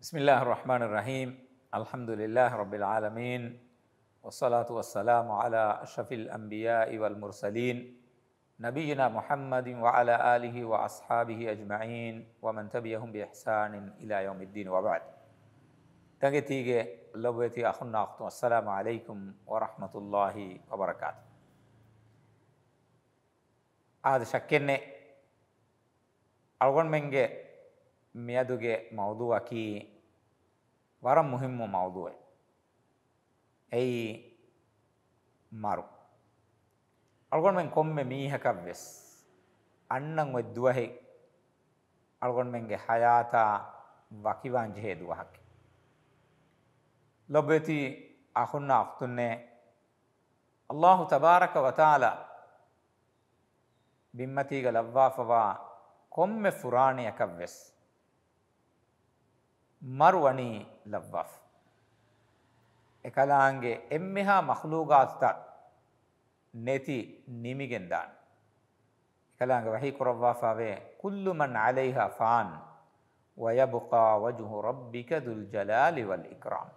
بسم الله الرحمن الرحيم الحمد لله رب العالمين والصلاة والسلام على أشرف الأنبياء والمرسلين نبينا محمد وعلى آله وأصحابه أجمعين ومن تبعهم بإحسان إلى يوم الدين وبعد تنجتيجي لبيتي أخونا أختم السلام عليكم ورحمة الله وبركاته هذا شكرني أرغن منجي ميادوجي موضوعكي وراء مهم وموضوعي ඇයි මරු අල්ගොන්මෙන් කොම්ම මීහකක් වෙස් අන්නන් ඔය දුවහි අල්ගොන්මෙන්ගේ හයාතා වකිවාංජහේ දුවහක් ලොබෙති අහුන්න අෆතුන්නේ අල්ලාහු තබාරක වතාල බිම්මතීග ලබ්වාෆවා කොම්ම ෆුරාණයකක් වෙස් මරුවනී ලව්වෆ් එකලාන්ගේ එම්මෙහා මහලූගාත්තත් නැති නිමිගෙන් දාන්න එකලාංග වහී කුරව්වාෆාවේ කුල්ලු මන් අලයිහා ෆාන් ويبقى وجه ربك ذو الجلال والإكرام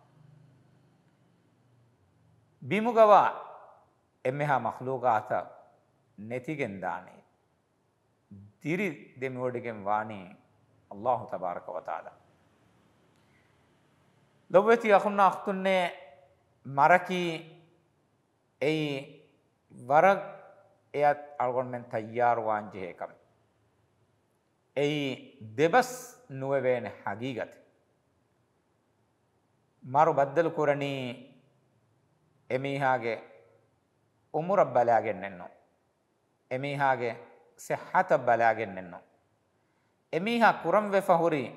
බිමුගවා එමෙහා මහලූගාත නැතිගෙන් දානේ දිරි දෙමෝඩිගෙන් වානේ අල්ලාහු තබාරක වතාලා නොබති යකුණ අක්තුන්නේ මරකී එයි වරග එයත් අල්ගොන්මෙන් තයියාරුවාංජිහයකම. එයි දෙබස් නුවවේන හගීගත. මරු බද්දල කුරණී එමිහාගේ උමුරක් බලයාගෙන්න්නෙන්නවා. එමිහාගේ සෙහත බලයාගෙන්න්නෙන්නවා. එමිහා කුරම් වෙ ෆහුරී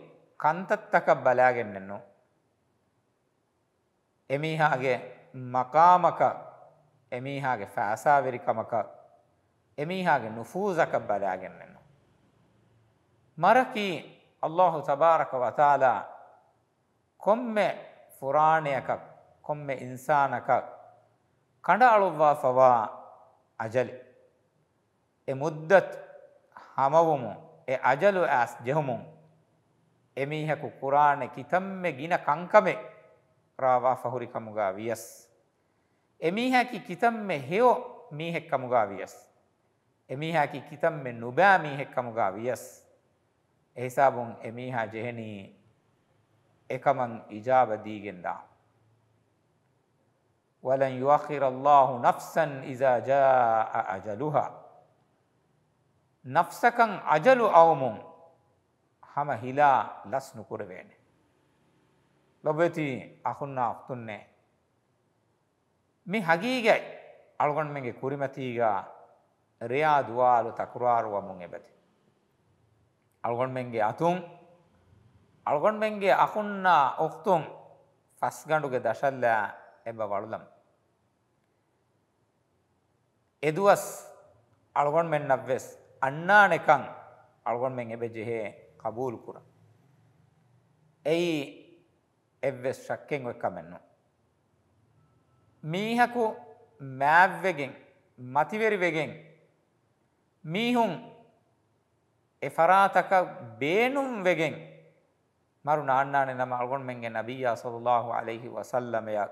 කන්තත්තකක් බලයාගෙන්න්නෙන්නවා. ఎమీహాగే మకామక ಎಮೀಹಾಗೆ ಫ್ಯಾಸಾವಿರಿಕಮಕ ಎಮೀಹಾಗೆ ನುಫೂಜಕ ಬದಾಗೆನ್ನೆನು ಮರಕಿ ಅಲ್ಲಾಹು ತಬಾರಕ ವತಾಲ ಕೊಮ್ಮೆ ಫುರಾಣಿಯಕ ಕೊಮ್ಮೆ ಇನ್ಸಾನಕ ಕಂಡ ಅಳುವ್ವ ಫವಾ ಅಜಲ್ ಎ ಮುದ್ದತ್ ಹಮವುಮು ಎ ಅಜಲು ಆಸ್ ಜಹುಮು ಎಮೀಹಕು ಕುರಾಣೆ ಕಿತಮ್ಮೆ ಗಿನ ಕಂಕಮೆ ರಾವಾ ಫಹುರಿ ಕಮುಗಾ ವಿಯಸ್ ಎಮೀಹಾಕಿ ಕಿತಮ್ಮೆ ಹೆಯೋ ಮೀಹೆಕ್ ಕಮುಗಾ ವಿಯಸ್ ಎಮೀಹಾಕಿ ಕಿತಮ್ಮೆ ನುಬಾ ಮೀಹೆಕ್ ಕಮುಗಾ ವಿಯಸ್ ಎಹಿಸಾಬುಂ ಎಮೀಹಾ ಜೆಹನಿ එකමං ඉජාව දීගෙන්දා. වලන් යුවඛිර අල්ලාහු නෆ්සන් ඉසා ජා අජලුහා. නෆ්සකං අජලු අවමුන් හම හිලා ලස් නුකුරවේනේ. ලොබවෙති අහුන්න අක්තුන්නේ. මේ හගීගැයි අල්ගොන්මගේ කුරිමතිීගා රයා දවාලු තකුරාරුවමුන් එබැති. අල්ගොන්මෙන්ගේ අතුන් අල්ගොන්මෙන්ගේ අකුන්නා ඔක්තුන් ෆස්ගඩුගේ දශල්ලෑ එබ වළුලම්. එදුවස් අල්ගොන් මෙන්න වෙස් අන්නානෙකං අල්ගොන් මෙෙන් එබෙ ජෙහේ කබූල් කුර. ඇයි එව්වෙස් ශක්කෙන් ඔය කමෙන්නු. මීහකු මෑව්වෙගෙන් මතිවෙරිවෙගෙන් මීහුම් එෆරාතක බේනුම් වෙගෙන් මරු නාන්නානෙ නම අල්ගොන් මෙන්ගේ නබියා සල්ලල්ලාහු අලයිහි වසල්ලමයක්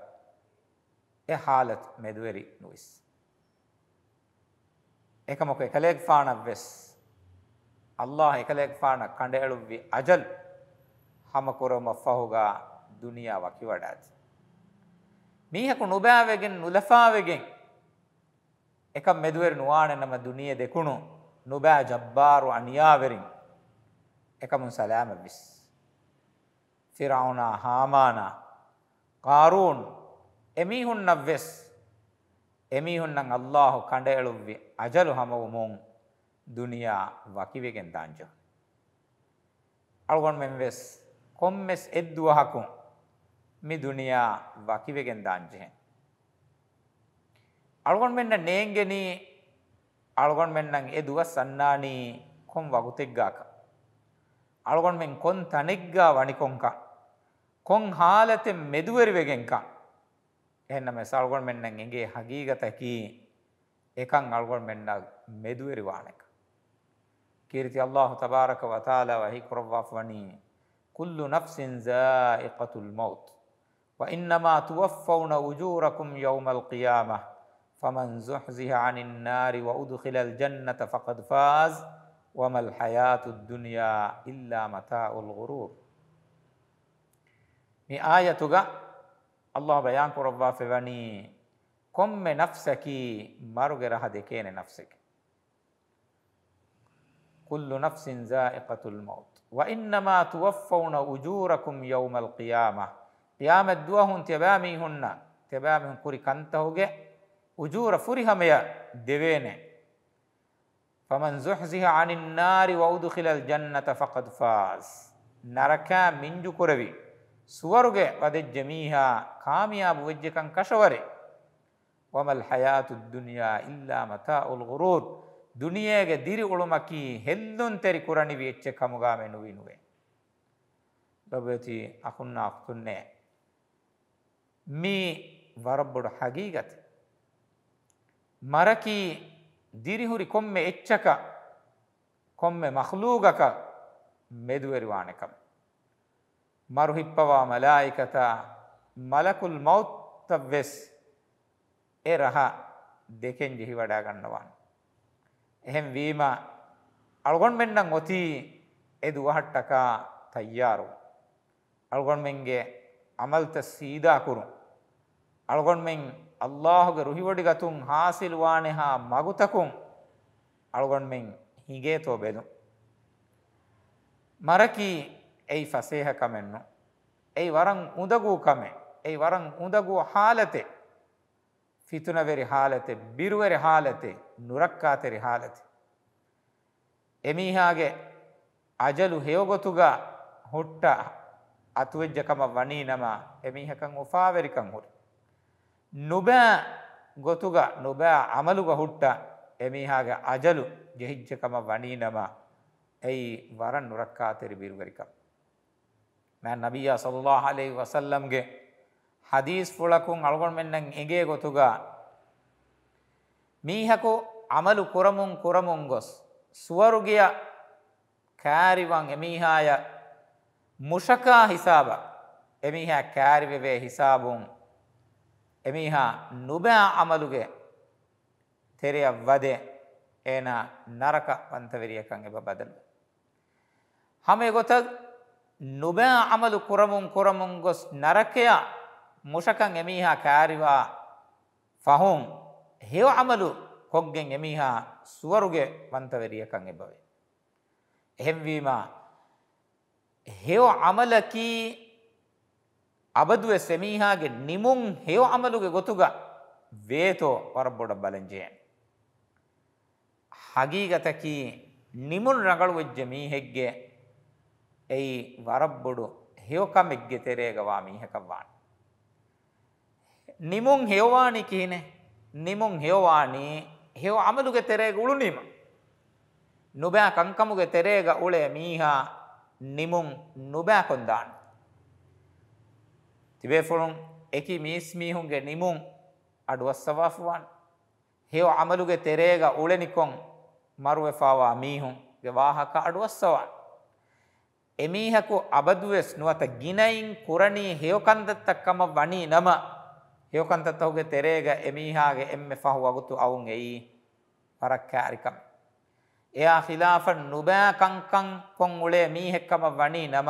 එ හාලත් මෙදුවරි නුවිස් එක මොක එකලෙක් ෆානක් වෙස් අල්ලාහ එකලෙක් ෆානක් කඩ එළුව්වි අජල් හමකොරම ෆහුගා දුනියාවක් වඩාත්. මීහකු නොබෑවගෙන් නුලෆාවගෙන් එක මෙදුවර නුවානනම දුනිය දෙකුණු නොබෑ ජබ්බාරු අනියාවරින් එකමුන් සලෑම විස්. ෆිරවුනා හාමානා කාරුන් එමිහුන්නක් වෙස් එමිහුන්නන් අල්ලාහු කඩඇලුව්වි අජලු හමවුමුන් දුනියා වකිවගෙන් දංචෝ. අල්වන් මෙන් වෙස් කොම්මෙස් එද්දුවහකුන් මේ දුනියා වකිවගෙන්දාංජෙහෙන් අල්ගොන් මෙන්න නේන්ගෙනි අල්ගොන් මෙන්නන් ඒ දුව සන්නානි කොම් වගුතෙග්ගාක අල්ගොන් මෙන් කොන් තනෙග්ගා වනිකොංක කොන් හාලතෙ මෙදුවරි වෙගෙන්ක එහෙනම් මේ සල්ගොන් මෙන්නන් එගේ හගීගතකි එකන් අල්ගොන් මෙන්න මෙදුවරි වාණක කීර්ති අල්ලාහ් තබාරක වතාලා වහි කුරවාෆ් වනි කුල්ලු නෆ්සින් සායිකතුල් මවුත් وإنما توفون وُجُورَكُمْ يوم القيامة فمن زحزح عن النار وأدخل الجنة فقد فاز وما الحياة الدنيا إلا متاع الغرور مي آية الله بيان ربا فبني قم نفسك مرغ راه دكين نفسك كل نفس زائقة الموت وإنما توفون أجوركم يوم القيامة ಪಿಯಾಮದ್ದುವಹುನ್ ತ್ಯಬಾಮೀಹುನ್ನ ತ್ಯಬಾಮಿಹುನ್ ಕುರಿ ಕಂತಹುಗೆ ಉಜೂರ ಫುರಿಹಮೆಯ ದೆವೇನೆ ಫಮನ್ ಜುಹ್ಸಿಹ ಅನಿನ್ನಾರಿ ವೌದುಖಿಲಲ್ ಜನ್ನತ ಫಕದ್ ಫಾಸ್ ನರಕ ಮಿಂಜು ಕೊರವಿ ಸುವರುಗೆ ವದೆಜ್ಜಮೀಹ ಕಾಮಿಯಾಬು ವೆಜ್ಜಕಂ ಕಶವರೆ ಒಮಲ್ ಹಯಾತು ದುನಿಯಾ ಇಲ್ಲಾ ಮತ ಉಲ್ ಗುರೂರ್ ದುನಿಯೆಗೆ ದಿರಿ ಉಳುಮಕಿ ಹೆಲ್ಲೊಂತೆರಿ ಕುರಣಿವಿ ಎಚ್ಚೆ ಕಮುಗಾಮೆ ನುವಿನುವೆ ರಬತಿ ಅಹುನ್ನ ಅಕ್ತುನ್ನೆ මේ වරබ්බොඩ හගීගත. මරකී දිරිහුරි කොම්ම එච්චක කොම්ම මහලූගක මෙදුවරිවානකම්. මරු හිප්පවා මලායිකතා මලකුල් මෞත්තවෙස් එ රහා දෙකෙන් ජිහි වඩා ගන්නවාන්. එහෙම් වීම අල්ගොන් මෙන්නම් ඔතිී එදු වහට්ටකා තයියාරු. අල්ගොන්මෙන්ගේ අමල්ත සීදාකුරුම්. ಅಳಗೊಂಡ್ಮೆಂ ಅಲ್ಲಾಹುಗೆ ರುಹಿವಡಿಗತುಂ ಹಾಸಿಲ್ ವಾಣೆಹ ಮಗುತಕುಂ ಅಳಗೊಂಡ್ಮೆಂ ಹೀಗೇ ತೋಬೆದು ಮರಕಿ ಐ ಫಸೇಹ ಕಮೆನ್ನು ಐ ವರಂ ಉದಗೂ ಕಮೆ ಐ ವರಂ ಉದಗೂ ಹಾಲತೆ ಫಿತುನವೆರಿ ಹಾಲತೆ ಬಿರುವೆರಿ ಹಾಲತೆ ನುರಕ್ಕಾತೆರಿ ಹಾಲತೆ ಎಮೀಹಾಗೆ ಅಜಲು ಹೇಗೊತುಗ ಹುಟ್ಟ ಅತುವೆಜ್ಜ ಕಮ ವಣೀ ನಮ ಎಮೀಹಕಂ ಉಫಾವೆರಿಕಂ ಹುರಿ නුබෑ ගොතුග නුබෑ අමළුග හුට්ට එමිහාගේ අජලු ජෙහිච්චකම වනීනමා ඇයි වරන් නුරක්කාතෙරි බිරුගරිකම්. මෑ නබිය සල්له හලෙයි වසල්ලම්ගේ හදීස් පුලකුන් අල්ගොන් මෙන්නෙන් එගේ ගොතුගා මීහකු අමලු කුරමුන් කුරමුන් ගොස් සුවරුගිය කෑරිවන් එමිහාය මුෂකා හිසාබ එමිහැ කෑරිවෙවේ හිසාබුන් එමීහා නුබෑ අමලුගේ තෙරිය වදේ ඒන නරක පන්තවරියකන් එබ බදලු හැම ගොතක් නුබෑ අමලු කුරමුන් කුරමුන් ගොස් නරකය මුෂකන් එමීහා කාරිවා ෆහුම් හේව අමලු කොග්ගෙන් එමීහා සුවරුගේ පන්තවරියකන් එබවේ එහෙම්වීම හේව අමලකී ಅಬದುವೆ ಸೆಮೀಹಾಗೆ ನಿಮುಂ ಹೇವ ಅಮಲುಗೆ ಗೊತ್ತುಗ ವೇತೋ ಹೊರಬೊಡ ಬಲಂಜೆ ಹಗೀಗತಕಿ ನಿಮುನ್ ರಗಳು ಒಜ್ಜೆ ಮೀ ಹೆಗ್ಗೆ ಎಯ್ ವರಬ್ಬೊಡು ಹೇವಕ ಮೆಗ್ಗೆ ತೆರೆಗವಾ ಮೀಹಕವ್ವಾಣ ನಿಮುಂ ಹೇವಾಣಿ ಕೀನೆ ನಿಮುಂ ಹೇವಾಣಿ ಹೇವ ಅಮಲುಗೆ ತೆರೆಗ ಉಳು ನಿಮ ನುಬ್ಯಾ ಕಂಕಮುಗೆ ತೆರೆಗ ಉಳೆ ಮೀಹ ನಿಮುಂ ನುಬ್ಯಾ ಕೊಂದಾಣ ತಿಬೇಫುಳುಂ ಎಕಿ ಮೀಸ್ಮೀಹುಂಗೆ ನಿಮುಂ ಅಡುವ ಸವಾಫುವಾನ್ ಹೇವ ಅಮಲುಗೆ ತೆರೆಗ ಉಳೆನಿಕೊಂ ಮರುವೆಫಾವಾ ಮೀಹುಂ ಗೆ ವಾಹಕ ಅಡುವ ಸವಾನ್ ಎಮೀಹಕು ಅಬದುವೆಸ್ ನುವತ ಗಿನೈನ್ ಕುರಣಿ ಹೇವಕಂದತ್ತಕ್ಕಮ ವಣಿ ನಮ ಹೇವಕಂದತ್ತಹುಗೆ ತೆರೆಗ ಎಮೀಹಾಗೆ ಎಮ್ಮೆ ಫಹು ಅಗುತು ಅವುಂ ಎಯಿ ವರಕ್ಕಾರಿಕಂ එයා ඛිලාෆන් නුබෑ කංකං කොන් උලේ මීහෙක්කම වණී නම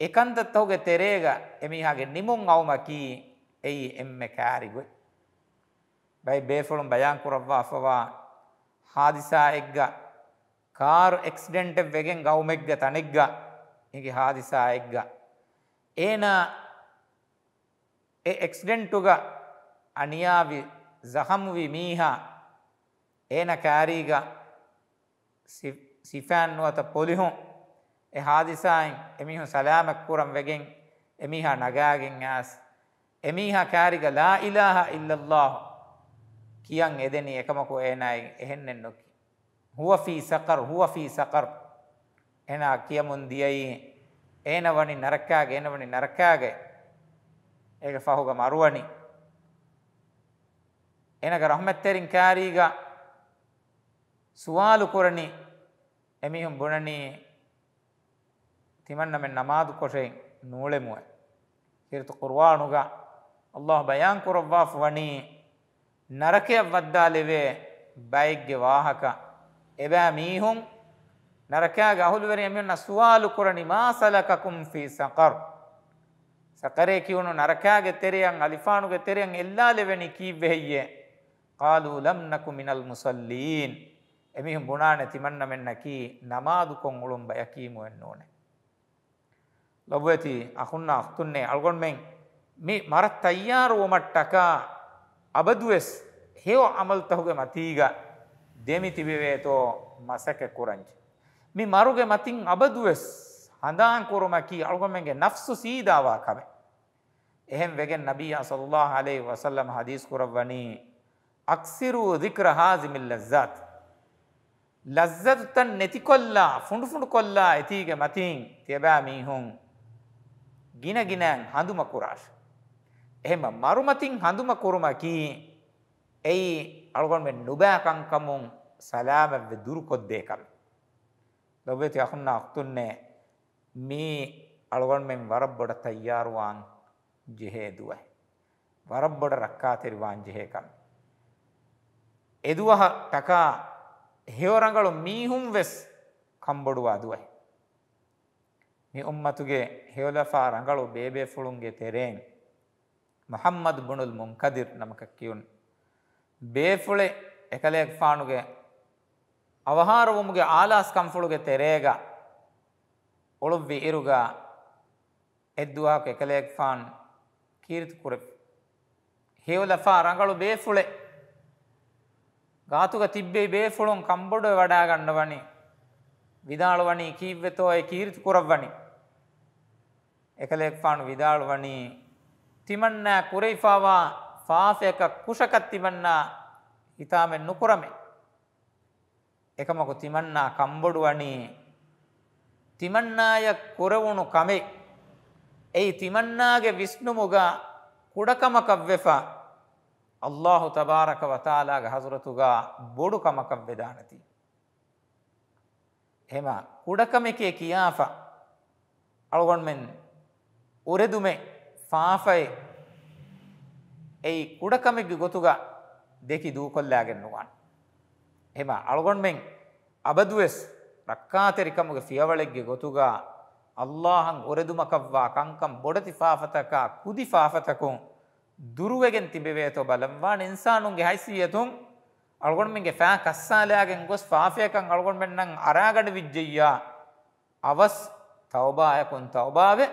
එකන්දත් ඔහුගේ තෙරේග එමිහාගේ නිමුන් අවමකී එයි එම්මෙ කෑරිගොයි බයි බේෆොළුම් බයංකුරව්වා අෆවා හාදිසා එක්ග කාරු එක්ස්ඩෙන්ට් වෙගෙන් ගෞමෙක්ග තනෙක්ග එක හාදිසා එක්ග ඒන එක්ස්ඩෙන්ටුග අනියාවි සහමුවි මීහා ඒන කෑරීග සිෆෑන් නුවත පොලිහුන් ಎ ಹಾದಿಸಾಯಿಂ ಎಮಿಹು ಸಲಾಮಕ್ಕೂರಂ ವೆಗೆಂ ಎಮಿಹ ನಗಾಗೆಂ ಆಸ್ ಎಮಿಹ ಕ್ಯಾರಿಗ ಲಾ ಇಲಾಹ ಇಲ್ಲಲ್ಲಾಹ್ ಕಿಯಂ ಎದೆನಿ ಎಕಮಕು ಏನಾಯಿ ಎಹೆನ್ನೆನ್ನುಕ್ಕಿ ಹುವ ಫೀ ಸಕರ್ ಹುವ ಫೀ ಸಕರ್ ಎನ ಕಿಯಮುಂದಿಯೈ ಏನವಣಿ ನರಕ್ಕಾಗೆ ಏನವಣಿ ನರಕ್ಕಾಗೆ ಏಗ ಫಹುಗ ಮರುವಣಿ ಎನಗ ರಹಮತ್ತೆರಿಂ ಕ್ಯಾರೀಗ ಸುವಾಲು ಕೊರಣಿ ಎಮಿಹುಂ ಬುಣಣಿ ತಿಮನ್ನಮೆ ನಮಾದು ಕೊಶೆ ನೂಳೆಮುವೆ ಕಿರಿತು ಕುರ್ವಾಣುಗ ಅಲ್ಲಾಹ್ ಬಯಾಂಕುರವ್ವಾಫ್ ವಣಿ ನರಕೆ ವದ್ದಾಲಿವೆ ಬೈಗ್ಗೆ ವಾಹಕ ಎಬ್ಯಾ ಮೀಹುಂ ನರಕ್ಯಾಗ ಅಹುಲುವೆರಿ ಎಮ್ಮಿಯನ್ನ ಸುವಾಲು ಕುರಣಿ ಮಾಸಲಕಕುಂ ಫಿ ಸಕರ್ ಸಕರೆ ಕಿವನು ನರಕ್ಯಾಗೆ ತೆರೆಯಂ ಅಲಿಫಾನುಗೆ ತೆರೆಯಂ ಎಲ್ಲಾಲೆವೆನಿ ಕೀವ್ವೆಹೆಯ್ಯೆ ಕಾಲು ಲಂ ನಕು ಮಿನಲ್ ಮುಸಲ್ಲೀನ್ ಎಮಿಹುಂ ಬುಣಾಣೆ ತಿಮಣ್ಣ ಮೆನ್ನಕಿ ನಮಾದು ಕೊಂಗುಳುಂಬ ಯಕೀಮು ಎನ್ನೋಣೆ ලොබ ඇති අහුන්න අක්තුන්නේ අල්ගොන් මෙන් මේ මර තයියාරුවමට්ටකා අබදුවෙස් හෙෝ අමල්තහුගේ මතීග දෙමි තිබිවේතෝ මසක කුරංච. මේ මරුගේ මතින් අබදුවෙස් හඳාන්කුරුමකී අල්ගොමෙන්ගේ නෆ්සු සීදාවා කබේ. එහෙම් වෙගෙන් නබී අසල්له عليه වසල්ලම් හදීස් කුරවනී අක්සිරූ දික්‍ර හාසිමිල් ලැස්්දත්. ලැස්්දතන් නැති කොල්ලා ෆුඩු ෆුඩු කොල්ලා ඇතිීග මතින් තිබෑ මීහුන් ගිනගිනෑන් හඳුම කුරාස්. එහෙම මරුමතින් හඳුම කුරුමකී ඇයි අල්ගොන්ම නුබෑකංකමුන් සලාමැබ්ද දුරුකොද්දේකම. දොබේති අහුන්න අක්තුන්නේ මේ අල්ගොන්මෙන් වරබ්බොඩ තයියාරුවාන් ජෙහේදුවයි. වරබ්බොඩ රක්කාතෙරිවාන් ජෙහේකම්. එදුවහ ටකා හෙවරඟලු මීහුම් වෙස් කම්බොඩුවා දුවයි. ಮಿ ಉಮ್ಮತುಗೆ ಹೇಲಫಾ ರಂಗಳು ಬೇಬೆ ಫುಳುಂಗೆ ತೆರೇನ್ ಮೊಹಮ್ಮದ್ ಬುಣುಲ್ ಮುಂಕದಿರ್ ನಮಕ ಕಿಯುನ್ ಬೇಫುಳೆ ಎಕಲೇಕ್ ಫಾನುಗೆ ಅವಹಾರವುಮ್ಗೆ ಆಲಾಸ್ ಕಂಫುಳುಗೆ ತೆರೇಗ ಒಳುವ್ವಿ ಇರುಗ ಎದ್ದುಹಾಕು ಎಕಲೇಕ್ ಫಾನ್ ಕೀರ್ತಿ ಕುರೆ ಹೇವಲಫಾ ರಂಗಳು ಬೇಫುಳೆ ಗಾತುಗ ತಿಬ್ಬೆ ಬೇಫುಳುಂ ಕಂಬುಡು ವಡಾಗಂಡವಣಿ ವಿದಾಳುವಣಿ ಕೀವ್ವೆತೋ ಕೀರ್ತಿ ಕುರವ್ವಣಿ එකලෙක්ෆාන් විදාල් වනී තිමන්නෑ කුරයිෆාවා ෆාසයක කුෂකත් තිබන්නා ඉතාමෙන් නුකුරමේ. එකමකු තිමන්නා කම්බොඩු වනී තිමන්නාය කුරවුණු කමේ. එයි තිමන්නාගේ විශ්නුමුග කුඩකමකක්වෙෆා අල්لهහු තබාරක වතාලාගේ හසුරතුගා බොඩුකමකක් වෙදානති. හෙම කුඩකමකේ කියාපා අලුගොන්මෙන් ಉರೆದುಮೆ ಫಾಫೈ ಎಯಿ ಕುಡಕಮೆಗೆ ಗೊತುಗ ದೇಕಿ ದೂಕೊಲ್ಲಾಗೆನ್ನುವಾನ್ ಹೇಮ ಅಳಗೊಂಡ್ಮೆಂಗ್ ಅಬದುವೆಸ್ ರಕ್ಕಾತೆರಿಕಮಗೆ ಫಿಯವಳೆಗೆ ಗೊತುಗ ಅಲ್ಲಾಹಂ ಒರೆದುಮಕವ್ವ ಕಂಕಂ ಬೊಡತಿ ಫಾಫತಕ ಕುದಿ ಫಾಫತಕುಂ ದುರುವೆಗೆನ್ ತಿಬಿವೇತೋ ಬಲವ್ವಾನ್ ಇನ್ಸಾನುಂಗೆ ಹೈಸಿಯತುಂ ಅಳ್ಗೊಂಡ್ಮೆಂಗೆ ಫ್ಯಾ ಕಸ್ಸಾಲ್ಯಾಗೆಂ ಗೊಸ್ ಫಾಫೇಕಂ ಅಳ್ಗೊಂಡ್ಮೆಂಗ್ ನಂಗೆ ಅರಾಗಡ ವಿಜ್ಜಯ್ಯ ಅವಸ್ ತೌಬಾಯಕುಂ ತೌಬಾವೆ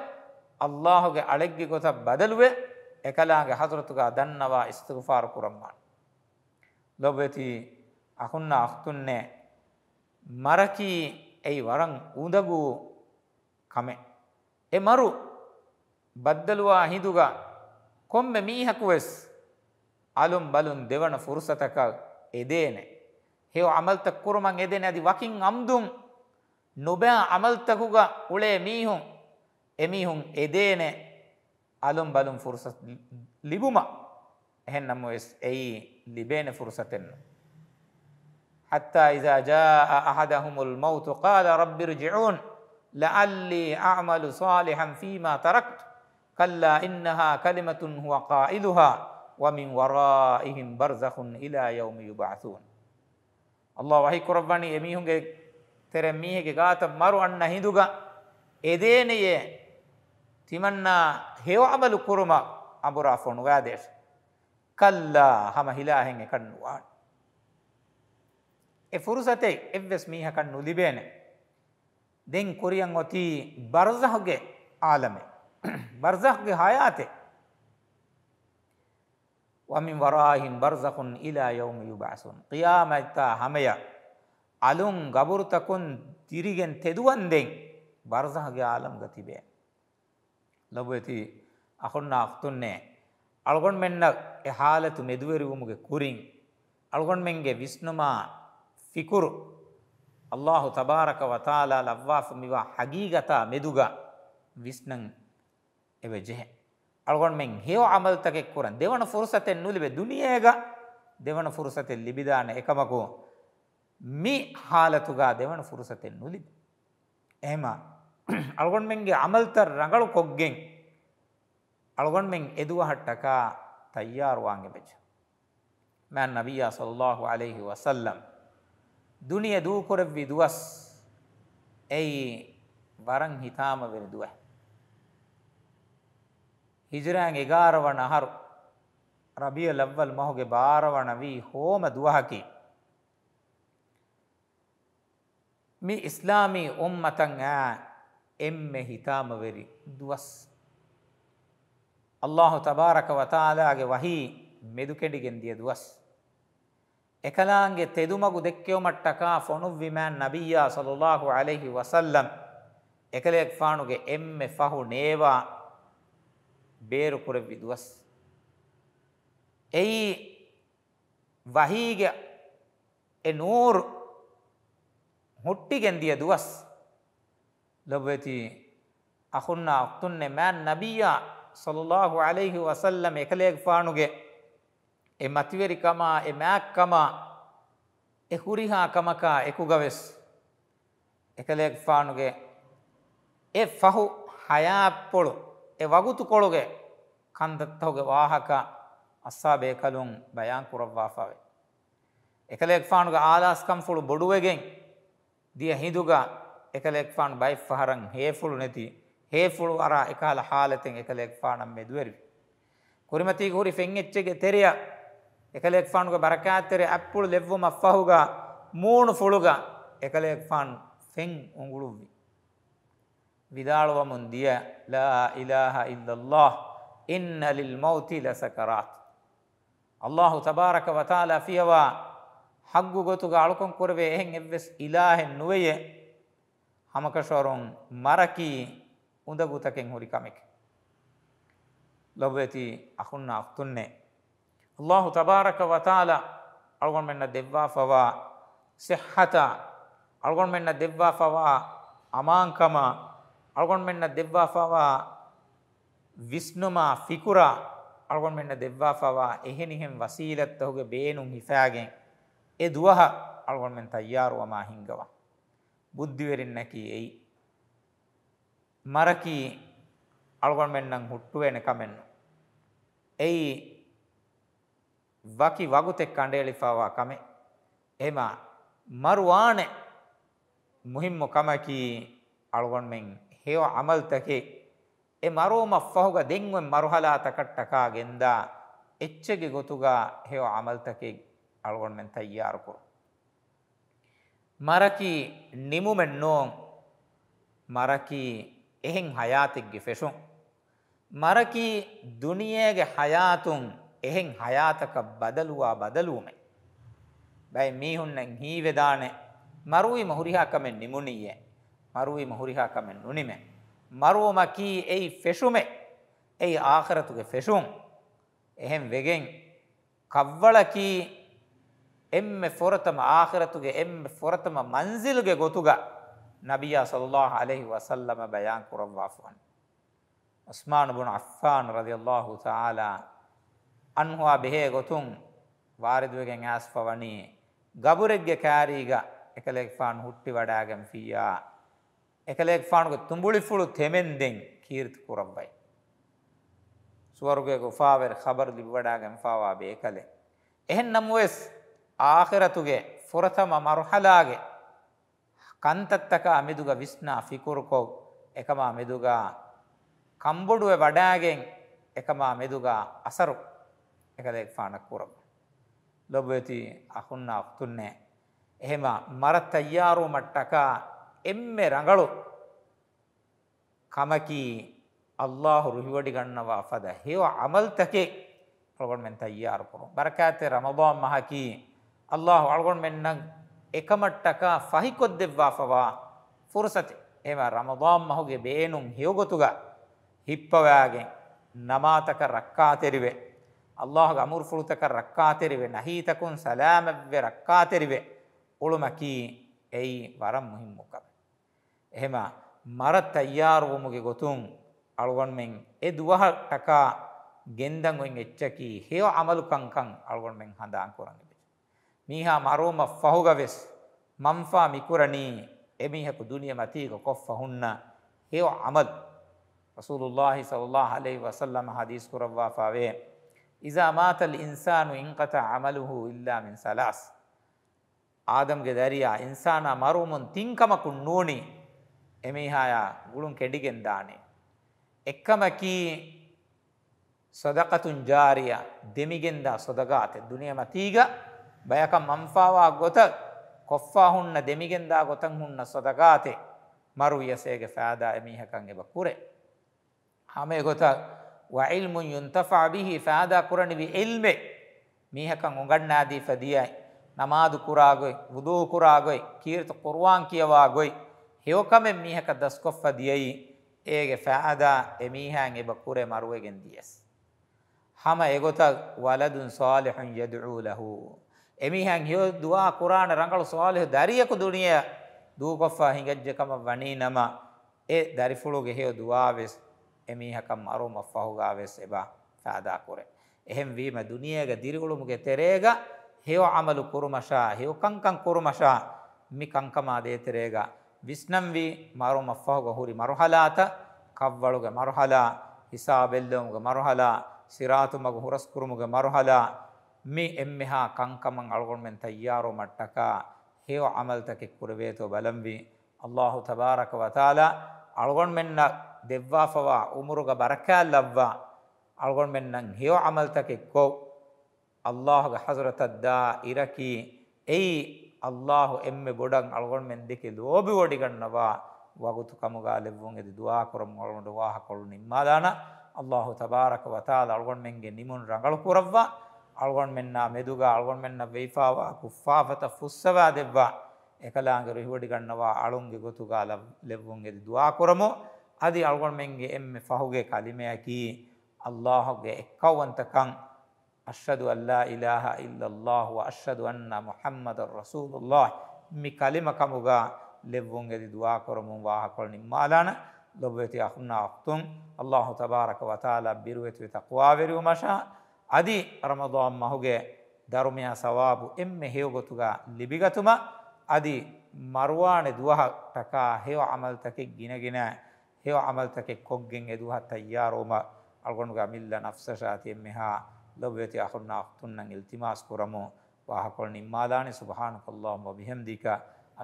අල්لهගේ අලෙක්්ගි ගොත බැදලුවේ එකලාගේ හතුරතුකා දන්නවා ස්තුගෆාර කුරම්මාන්. ලොබවෙති අහුන්න අක්තුන්නේ මරකී ඇයි වරං ඌදගූ කමේ. එ මරු බද්දලවා හිදුග කොම්ම මීහකුවෙස් අලුම් බලුන් දෙවන ෆුරුසතක එදේනේ. හෙව අමල්ත කුරුමන් එදෙන ඇති වකින් අම්දුම් නොබෑ අමල්තකුග උලේ මීහුන් එමිහුන් එදේන අලුම් බලුම් ෆුරසත් ලිබුම එහෙන්නම أي ලිබේන فرصة حتى إذا جاء أحدهم الموت قال رب ارجعون لعلي أعمل صالحا فيما تركت كلا إنها كلمة هو قائلها ومن ورائهم برزخ إلى يوم يبعثون الله وحيك رباني يميهم ترميه غاتا مرو أن هندوغا إذينيه ತಿಮನ್ನಾ ಹೇವಾಬಲು ಕುರುಮ ಅಬುರಾಫೋಣು ಗಾದೇಶ ಕಲ್ಲ ಹಮ ಹಿಲಾ ಹೆಂಗೆ ಕಣ್ಣು ವಾಣ ಎ ಫುರುಸತೆ ಎವ್ವೆಸ್ ಮೀಹ ಕಣ್ಣು ಲಿಬೇನೆ ದೆಂಗ್ ಕುರಿಯಂಗ್ ಒತಿ ಬರ್ಜಹ್ಗೆ ಆಲಮೆ ಬರ್ಜಹ್ಗೆ ಹಯಾತೆ ومن ورائهم برزخ إلى يوم يبعثون قيامة هميا අලුන් ගබුරුතකුන් තිරිගෙන් තෙදුවන්දෙන් බර්සහගේ ආලම් ගතිබේ. ಲಭ್ಯತಿ ಅಹೊನ್ನ ಅಕ್ತುನ್ನೆ ಅಳ್ಗೊಂಡ್ಮೆಂಡ ಎ ಹಾಲತು ಮೆದುವೆರುವುಮುಗೆ ಕುರಿಂಗ್ ಅಳ್ಗೊಂಡ್ಮೆಂಗೆ ವಿಷ್ಣುಮ ಫಿಕುರು ಅಲ್ಲಾಹು ತಬಾರಕ ವತಾಲ ಲವ್ವಾಫ್ ಮಿವ ಹಗೀಗತ ಮೆದುಗ ವಿಷ್ಣಂಗ್ ಎವೆ ಜೆಹೆ ಅಳ್ಗೊಂಡ್ಮೆಂಗ್ ಹೇವ ಅಮಲ್ ತಗೆ ಕುರನ್ ದೇವನ ಫುರ್ಸತೆ ನುಲಿವೆ ದುನಿಯೇಗ ದೇವನ ಫುರ್ಸತೆ ಲಿಬಿದಾನ ಏಕಮಕು ಮಿ ಹಾಲತುಗ ದೇವನ ಫುರ್ಸತೆ ನುಲಿಬೆ ಎಹಮಾ අල්ගොන්මෙන්ගේ අමල්තර රඟලු කොග්ගෙන් අල්ගොන්මෙන් එදුවහට්ටක තයියාරුවාන්ගෙ බෙජ. මෑන් නබියා සල්لهු අලෙහි වසල්ලම්. දුනිය දූකොරෙව්වි දුවස් ඇයි වරං හිතාම වෙන දුව. හිජරෑන් එගාරවන අහරු රබිය ලබ්වල් මහුගේ භාරවන වී හෝම දුවහකි. මේ ඉස්ලාමී ඔම්මතන් ෑ එම්මෙ හිතාමවෙරි දුවස් අල්له තබාරක වතාලාගේ වහී මෙදු කෙඩිගෙන් දිය දුවස්. එකලාන්ගේ තෙදුමගු දෙක්කයෝමට්ටකා ෆොනුවිමෑන් නබියා සලුල්ලාහු අලෙහි වසල්ලම් එකලෙක් ෆානුගේ එම්මෙ ෆහු නේවා බේරුකුර විදුවස්. එයි වහීගේ නූර් හුට්ටිගෙන් දිය දුවස්. ලොබවෙති අහුන්න අක්තුන්නෙ මෑන් නබීයා සොල්له අලෙහි වසල්ලම එකලේක් ෆානුගේ එ මතිවරිකමා එ මෑක්කමා එහුරිහා කමකා එකුගවෙස් එකලේක් ෆානුගේ එ ෆහු හයාපොළු එ වගුතු කොළුගේ කන්දත්තහුගේ වාහක අස්සා බේකලුම් බයංකුරව්වාාාවේ. එකලෙක් ෆානුග ආලාස්කම් ෆොළු බොඩුවගෙන් දිය හිදුගා එකලෙක්ෆාන් බයිෆහරන් හේෆුල් නැති හේෆුල් වරා එකල හාලතෙන් එකලෙක්ෆානම් මෙදුවරි කුරිමති ගුරි ෆෙන්ගෙච්චගේ තෙරිය එකලෙක්ෆාන්ග බරකාතෙර අප්පුල් ලෙව්වම අෆහුග මූණු ෆුලුග එකලෙක්ෆාන් ෆෙන් උඟුළුවි විදාලවමුන් දිය ලා ඉලාහා ඉල්ලල්ලාහ් ඉන්න ලිල් මෞති ලසකරාත් අල්ලාහ් තබාරක වතාලා ෆියවා හග්ගු ගොතුග අලුකොන් කරවේ එහෙන් එවස් ඉලාහෙන් නුවේ হামাকাসরং মারাকি উদাগুতাকেং হরিকামিক ಲಭ್ಯತಿ ಅಹುನ್ನ ಅಕ್ತುನ್ನೆ ಅಲ್ಲಾಹು ತಬಾರಕ ವತಾಲ ಅಳ್ಗೊಂಡ್ಮೆನ್ನ ದೆವ್ವಾ ಫವ ಸಿಹತ ಅಳ್ಗೊಂಡ್ಮೆನ್ನ ದೆವ್ವಾ ಫವ ಅಮಾಂಕಮ ಅಳ್ಗೊಂಡ್ಮೆನ್ನ ದೆವ್ವಾ ಫವ ವಿಷ್ಣುಮ ಫಿಕುರ ಅಳ್ಗೊಂಡ್ಮೆನ್ನ ದೆವ್ವಾ ಫವ ಎಹೆನಿಹೆಂ ವಸೀಲತ್ತಹುಗೆ ಬೇನು ಹಿಫಾಗೆ ಎ ದುವಹ ಅಳ್ಗೊಂಡ್ಮೆನ್ ತಯ್ಯಾರು ಅಮಾ ಹಿಂಗವ බුද්ධිවරින් නැකී එයි. මරකී අල්ගොන් මෙන්නම් හුට්ටුවෙන කමෙන්න. එයි වකි වගුතෙක් කණ්ඩේලිපාවා කමේ. එම මරුවානෙ මුහිම්ම කමකී අල්ගොන් මෙන් හේව අමල්තකේ එ මරෝම ෆහුග දෙංුවෙන් මරුහලා තකට්ටකා ගෙන්දා එච්චගේ ගොතුගා හේව අමල්තකේ අල්ගොන් මෙන් තයියාරකෝ. maraki nimumen noon maraki ehen hayatigge feshun maraki duniyege hayatun ehen hayataka badaluwa badaluume bay mihunnen hiivedaane maruwi mahuriha kamen nimuniye maruwi mahuriha kamen nunime maruwamaki ei feshume ei aakhiratuge feshun ehen wegen kavvalaki ಎಮ್ಮೆ ಫೊರತಮ ಆಖರತುಗೆ ಎಮ್ಮೆ ಫೊರತಮ ಮಂಜಿಲುಗೆ ಗೊತುಗ ನಬಿಯ ಸಲ್ಲಾಹ ಅಲಹಿ ವಸಲ್ಲಮ ಬಯಾನ್ ಕುರವಾಫನ್ ಉಸ್ಮಾನ್ ಬುನ್ ಅಫ್ಫಾನ್ ರದಿಯಲ್ಲಾಹು ತಾಲ ಅನ್ಹುವ ಬೆಹೆ ಗೊತುಂ ವಾರಿದುವೆಗೆ ಆಸ್ಫವಣಿ ಗಬುರೆಗ್ಗೆ ಕ್ಯಾರೀಗ ಎಕಲೆಗ್ಫಾನ್ ಹುಟ್ಟಿ ವಡಾಗಂ ಫಿಯಾ ಎಕಲೆಗ್ಫಾನ್ಗೆ ತುಂಬುಳಿಫುಳು ತೆಮೆಂದೆಂಗ್ ಕೀರ್ತಿ ಕುರಬ್ಬೈ ಸುವರ್ಗೆ ಗುಫಾವೆರ್ ಖಬರ್ ದಿಬ್ಬಡಾಗಂ fava ಬೇಕಲೆ ಎಹೆನ್ ನಮ್ವೆಸ್ ආහිරතුගේ ෆොරතම මරුහලාගේ කන්තත්තකා මෙදුග විස්්නා ෆිකුරුකෝව් එකමා මෙදුගා කම්බොඩුව වඩාගෙන් එකමා මෙදුගා අසරු එකදෙක් ෆානක් කුරම. ලොබවෙති අහුන්න අක්තුන්නේ. එහෙම මරත් අයියාරුමට්ටකා එම්මෙ රඟලු කමකී අල්له රුහිවඩි ගන්නවා ෆද හෙව අමල්තකේ ප්‍රගොන්මෙන් අයියාරුකුරු. බරකාතේ රමබෝම් මහකී ಅಲ್ಲಾಹು ಅಳ್ಗೊಂಡು ಮೆನ್ನಂಗ್ ಎಕಮಟ್ಟಕ ಫಹಿಕೊದ್ದೆವ್ವಾಫವಾ ಫುರ್ಸತೆ ಏವ ರಮದಾನ್ ಮಹುಗೆ ಬೇನು ಹಿಯೋಗೊತುಗ ಹಿಪ್ಪವಾಗೆ ನಮಾತಕ ರಕ್ಕಾತೆರಿವೆ ಅಲ್ಲಾಹುಗ ಅಮುರ್ ಫುಳುತಕ ರಕ್ಕಾತೆರಿವೆ ನಹೀತಕುನ್ ಸಲಾಮವ್ವೆ ರಕ್ಕಾತೆರಿವೆ ಉಳುಮಕಿ ಎೈ ವರಂ ಮುಹಿಮ್ಮುಕ ಎಹೆಮ ಮರ ತಯ್ಯಾರುವುಮುಗೆ ಗೊತುಂ ಅಳ್ಗೊಂಡ್ಮೆಂಗ್ A ದುವಹ ಟಕ ಗೆಂದಂಗೊಯ್ ಎಚ್ಚಕಿ ಹೇವ ಅಮಲು ಕಂಕಂ ಅಳ್ಗೊಂಡ್ಮೆಂಗ್ ಹಂದ ಅಂಕುರಂಗಿ මීහා මරෝම ފަހުގަވެސް މަންފާ މިކުރަނީ އެމީހަކު ދުނިޔަ މަތީގ ކޮށްފަހުންނ ހެއ ޢަމަލް රසූලුල්ලාහි සල්ලල්ලාහු අලයිහි වසල්ලම හදීස් කුරවවා ෆාවේ ඉසා මාතල් ඉන්සානු ඉන්කතා අමලුහු ඉල්ලා මින් සලාස් ආදම්ගේ දැරියා ඉන්සානා මරුමුන් තිංකමකුන් නෝනි එමේහායා ගුළුන් කෙඩිගෙන් දානේ එක්කම කී සදකතුන් ජාරියා දෙමිගෙන්දා සොදගාත දුනියම තීගා ಬಯಕ ಮಂಫಾವಾ ಗೊತ ಕೊಫ್ಫಾ ಹುಣ್ಣ ದೆಮಿಗೆಂದ ಗೊತಂ ಹುಣ್ಣ ಸೊದಗಾತೆ ಮರು ಯಸೇಗೆ ಫ್ಯಾದ ಎಮೀಹಕಂಗೆ ಬಕ್ಕುರೆ ಆಮೆ ಗೊತ ವೈಲ್ಮು ಯುಂತಫಾ ಬಿಹಿ ಫ್ಯಾದ ಕುರಣಿವಿ ಇಲ್ಮೆ ಮೀಹಕಂ ಉಂಗಣ್ಣಾದಿ ಫದಿಯಾಯ್ ನಮಾದು ಕುರಾಗೊಯ್ ಉದೂ ಕುರಾಗೊಯ್ ಕೀರ್ತ ಕುರ್ವಾಂಕಿಯವಾಗೊಯ್ ಹಿವಕಮೆ ಮೀಹಕ ದಸ್ಕೊಫದಿಯಯಿ ඒගේ ෆෑදා එමීහෑන් එබ කුරේ මරුවගෙන් දියස්. හම එගොතක් වලදුන් සාලිහුන් යදූ ලහූ එමිහන් හියෝ දුවා කුරාන රංගල සෝලිහ දරියකු දුනිය දූකොෆා හිඟජ්ජකම වනී නම ඒ දරිෆුළුගේ හියෝ දුවාවෙස් එමිහකම් අරු මෆහුගාවෙස් එබා ෆාදා කුරේ එහෙම් වීම දුනියගේ දිරිගුළුමුගේ තෙරේග හියෝ අමලු කුරුමෂා හියෝ කංකං කුරුමෂා මි කංකමා දේ තෙරේග විස්නම් වී මරු මෆහුග හුරි මරුහලාත කව්වළුගේ මරුහලා හිසාබෙල්ලොමුගේ මරුහලා සිරාතුමගේ හුරස් කුරුමුගේ මරුහලා මේ එම්මෙහා කංකමං අල්ගොන්මෙන් තයාරු මට්ටකා හේව අමල්තකෙ කුරවේතෝ බලම්වී අල්ලාහු තබාරක වතාලා අල්ගොන්මෙන්න දෙව්වාෆවා උමුරුග බරකෑ ලබ්වා අල්ගොන්මෙන්න්නන් හේව අමල්තකෙක්කෝ අල්ලාහග හසුරතද්දා ඉරකී එයි අල්ලාහු එම්ම බොඩන් අල්ගොන්මෙන් දෙකෙ ලෝබි ෝඩිගන්නවා වගුතුකමුගා ලෙබ්වුන් එද දවාකරම් ඔලුට වාහ කොළු නිම්මාදාන අල්ලාහු තබාරක වතාල අල්ගොන්මෙන්ගේ නිමුන් රඟලු පුරවා අල්ගොන් මෙන්නා මෙදුගා අල්ගොන් මෙන්න වෙයිෆාවා කුෆාෆත ෆුස්සවා දෙබ්වා එකලාංග රිහිවඩි ගන්නවා අලුන්ගේ ගොතුගා ලෙබ්වුන්ගේ දුවා කරමු අදි අල්ගොන් මෙන්ගේ එම්මෙ ෆහුගේ කලිමයකි අල්ලාහගේ එක්කවන්තකන් අශ්හදු අල්ලා ඉලාහා ඉල්ලල්ලාහ් ව අශ්හදු අන්නා මුහම්මදර් රසූලුල්ලාහ් මි කලිම කමුගා ලෙබ්වුන්ගේ දුවා කරමු වාහකොල් නිම්මාලාන ලොබ්වෙති අහුන්නා අක්තුන් අල්ලාහ් තබාරක වතාලා බිරුවෙති තක්වා වෙරුමෂා ಅದಿ ರಮದಾನ್ ಮಹುಗೆ ದರುಮೆಯ ಸವಾಬು ಎಮ್ಮೆ ಹೇವುಗೊತುಗ ಲಿಬಿಗತುಮ ಅದಿ ಮರ್ವಾಣೆ ದುವಹ ಟಕ ಹೇವ ಅಮಲ್ತಕ್ಕೆ ಗಿನಗಿನ ಹೇವ ಅಮಲ್ತಕ್ಕೆ ಕೊಗ್ಗೆಂಗೆ ದುಹ ತಯ್ಯಾರೋಮ ಅಳ್ಗೊಂಡುಗ ಮಿಲ್ಲ ನಫ್ಸಶಾತಿ ಎಮ್ಮೆ ಹಾ ಲವ್ಯತಿ ಅಹುನ್ನ ಅಖ್ತುನ್ನಂಗೆ ಇಲ್ತಿಮಾಸ್ ಕುರಮು ವಾಹಕೊಳ್ಳಿ ನಿಮ್ಮಾದಾಣಿ ಸುಬಹಾನಕಲ್ಲಾಹ್ ಅಭಿಹಂದಿಕ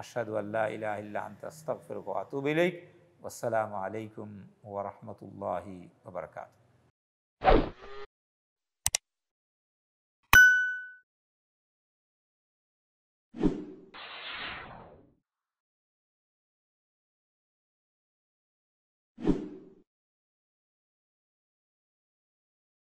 ಅಶ್ಹದು ಅಲ್ಲಾ ಇಲಾ ಇಲ್ಲ ಅಂತ ಅಸ್ತಫಿರ್ಗೋ ಅತುಬಿಲೈಕ್ والسلام عليكم ورحمة الله وبركاته